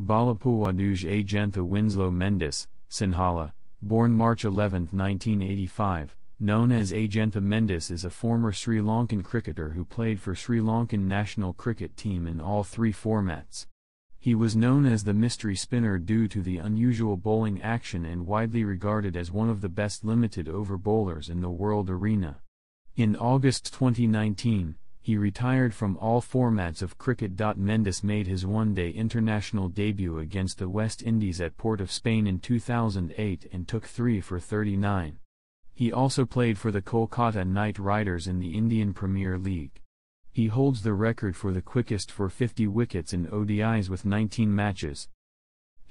Balapua Nuj Winslow Mendes, Sinhala, born March 11, 1985, known as Ajentha Mendes is a former Sri Lankan cricketer who played for Sri Lankan national cricket team in all three formats. He was known as the mystery spinner due to the unusual bowling action and widely regarded as one of the best limited over bowlers in the world arena. In August 2019, he retired from all formats of cricket. Mendes made his one day international debut against the West Indies at Port of Spain in 2008 and took 3 for 39. He also played for the Kolkata Knight Riders in the Indian Premier League. He holds the record for the quickest for 50 wickets in ODIs with 19 matches.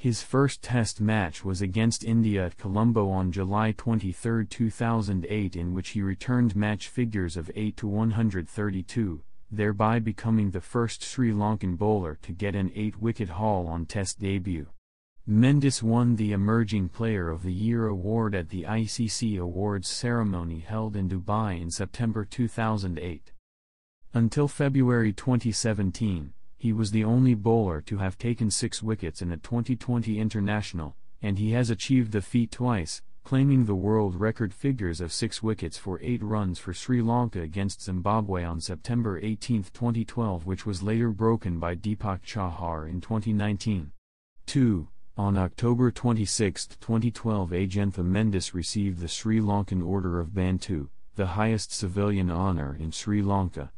His first test match was against India at Colombo on July 23, 2008 in which he returned match figures of 8 to 132, thereby becoming the first Sri Lankan bowler to get an 8-wicket haul on test debut. Mendes won the Emerging Player of the Year award at the ICC Awards ceremony held in Dubai in September 2008. Until February 2017, he was the only bowler to have taken six wickets in a 2020 international, and he has achieved the feat twice, claiming the world record figures of six wickets for eight runs for Sri Lanka against Zimbabwe on September 18, 2012, which was later broken by Deepak Chahar in 2019. 2. On October 26, 2012, Ajantha Mendes received the Sri Lankan Order of Bantu, the highest civilian honor in Sri Lanka.